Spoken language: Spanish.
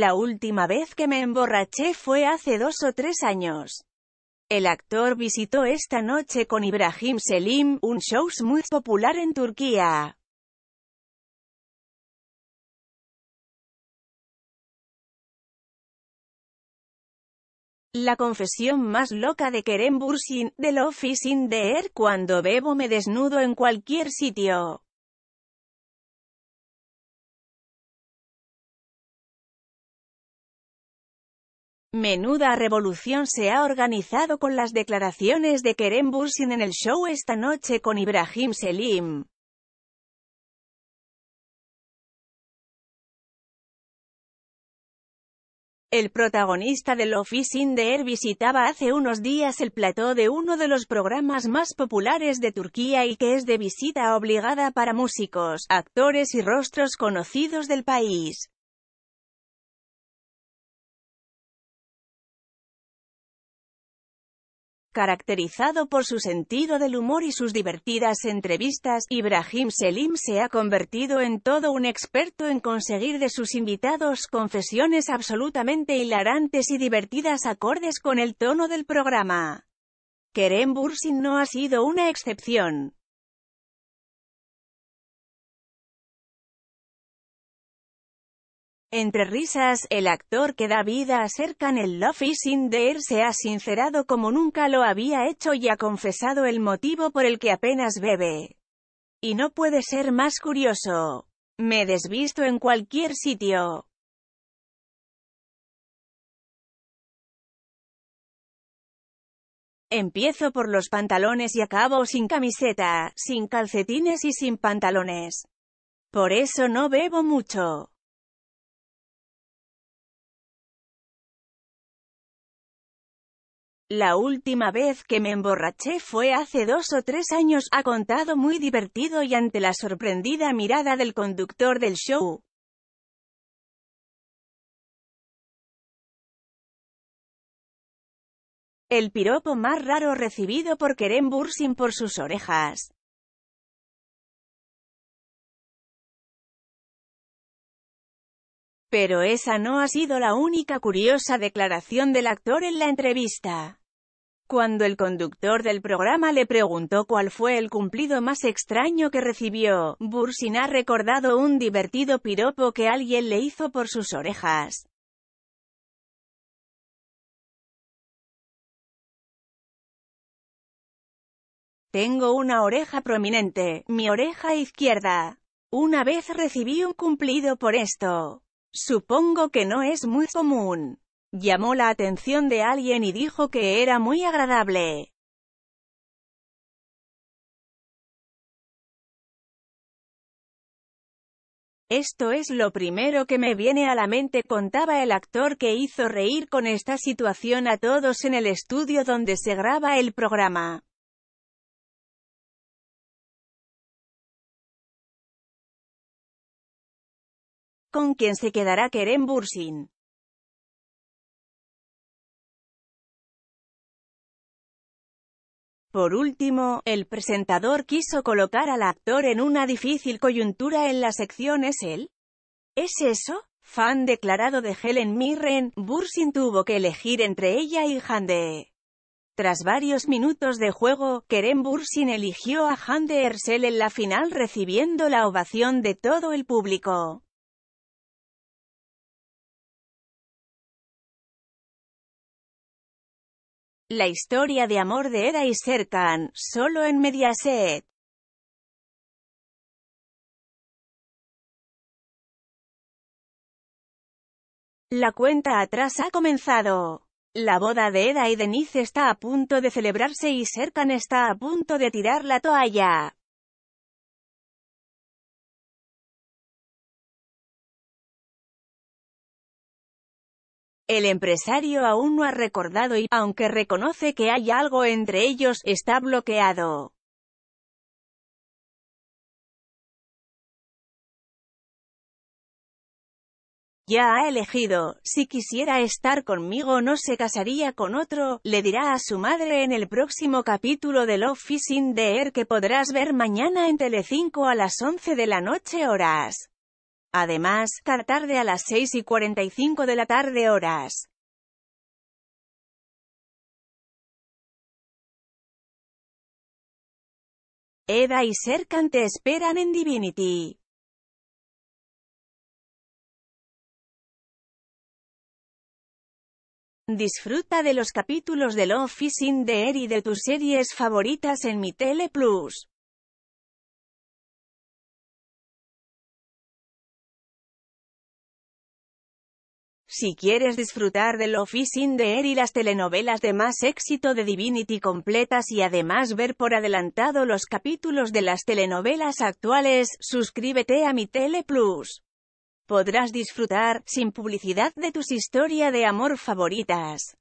La última vez que me emborraché fue hace dos o tres años. El actor visitó esta noche con Ibrahim Selim, un show muy popular en Turquía. La confesión más loca de Kerem Bursin, del Office in the Air, cuando bebo me desnudo en cualquier sitio. Menuda revolución se ha organizado con las declaraciones de Kerem Bursin en el show esta noche con Ibrahim Selim. El protagonista del Office in Air visitaba hace unos días el plató de uno de los programas más populares de Turquía y que es de visita obligada para músicos, actores y rostros conocidos del país. Caracterizado por su sentido del humor y sus divertidas entrevistas, Ibrahim Selim se ha convertido en todo un experto en conseguir de sus invitados confesiones absolutamente hilarantes y divertidas acordes con el tono del programa. Kerem Bursin no ha sido una excepción. Entre risas, el actor que da vida a Serkan el Love sin se ha sincerado como nunca lo había hecho y ha confesado el motivo por el que apenas bebe. Y no puede ser más curioso. Me desvisto en cualquier sitio. Empiezo por los pantalones y acabo sin camiseta, sin calcetines y sin pantalones. Por eso no bebo mucho. La última vez que me emborraché fue hace dos o tres años, ha contado muy divertido y ante la sorprendida mirada del conductor del show. El piropo más raro recibido por Kerem Bursin por sus orejas. Pero esa no ha sido la única curiosa declaración del actor en la entrevista. Cuando el conductor del programa le preguntó cuál fue el cumplido más extraño que recibió, Bursin ha recordado un divertido piropo que alguien le hizo por sus orejas. Tengo una oreja prominente, mi oreja izquierda. Una vez recibí un cumplido por esto. Supongo que no es muy común. Llamó la atención de alguien y dijo que era muy agradable. Esto es lo primero que me viene a la mente contaba el actor que hizo reír con esta situación a todos en el estudio donde se graba el programa. Con quién se quedará Keren Bursin. Por último, el presentador quiso colocar al actor en una difícil coyuntura en la sección ¿Es él? ¿Es eso? Fan declarado de Helen Mirren, Bursin tuvo que elegir entre ella y Hande. Tras varios minutos de juego, Keren Bursin eligió a Hande Ersel en la final recibiendo la ovación de todo el público. La historia de amor de Eda y Serkan, solo en Mediaset. La cuenta atrás ha comenzado. La boda de Eda y Denise está a punto de celebrarse y Serkan está a punto de tirar la toalla. El empresario aún no ha recordado y, aunque reconoce que hay algo entre ellos, está bloqueado. Ya ha elegido, si quisiera estar conmigo no se casaría con otro, le dirá a su madre en el próximo capítulo de Love in the Air que podrás ver mañana en Telecinco a las 11 de la noche horas. Además, tarde a las 6 y 45 de la tarde horas. Eda y Serkan te esperan en Divinity. Disfruta de los capítulos de Love is in the Air y de tus series favoritas en mi Tele Plus. Si quieres disfrutar del Office in the Air y las telenovelas de más éxito de Divinity completas y además ver por adelantado los capítulos de las telenovelas actuales, suscríbete a mi Tele Plus. Podrás disfrutar, sin publicidad, de tus historias de amor favoritas.